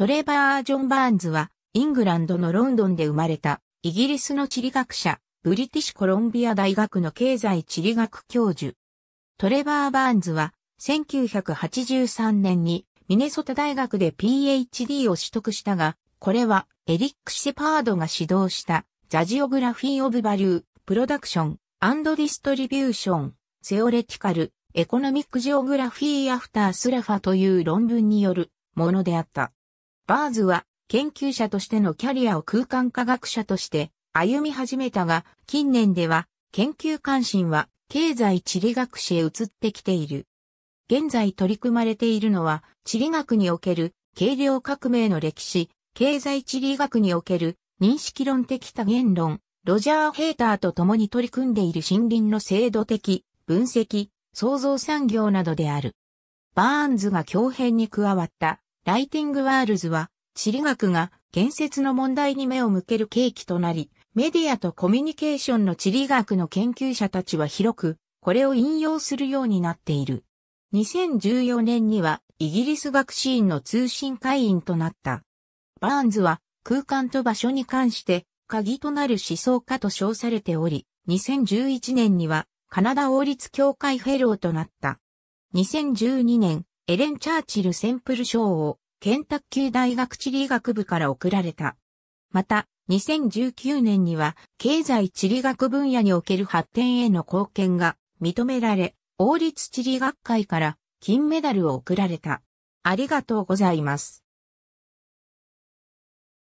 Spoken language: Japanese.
トレバー・ジョン・バーンズは、イングランドのロンドンで生まれた、イギリスの地理学者、ブリティッシュコロンビア大学の経済地理学教授。トレバー・バーンズは、1983年に、ミネソタ大学で PhD を取得したが、これは、エリック・シェパードが指導した、ザジオグラフィー・オブ・バリュー、プロダクション、アンド・ディストリビューション、セオレティカル、エコノミック・ジオグラフィー・アフター・スラファという論文によるものであった。バーズは研究者としてのキャリアを空間科学者として歩み始めたが、近年では研究関心は経済地理学史へ移ってきている。現在取り組まれているのは地理学における軽量革命の歴史、経済地理学における認識論的多元論、ロジャー・ヘーターと共に取り組んでいる森林の制度的、分析、創造産業などである。バーンズが強変に加わったライティングワールズは、地理学が建設の問題に目を向ける契機となり、メディアとコミュニケーションの地理学の研究者たちは広く、これを引用するようになっている。2014年には、イギリス学士院の通信会員となった。バーンズは、空間と場所に関して、鍵となる思想家と称されており、2011年には、カナダ王立協会フェローとなった。2012年、エレン・チャーチル・センプル賞をケンタッキー大学地理学部から送られた。また、2019年には、経済地理学分野における発展への貢献が認められ、王立地理学会から金メダルを贈られた。ありがとうございます。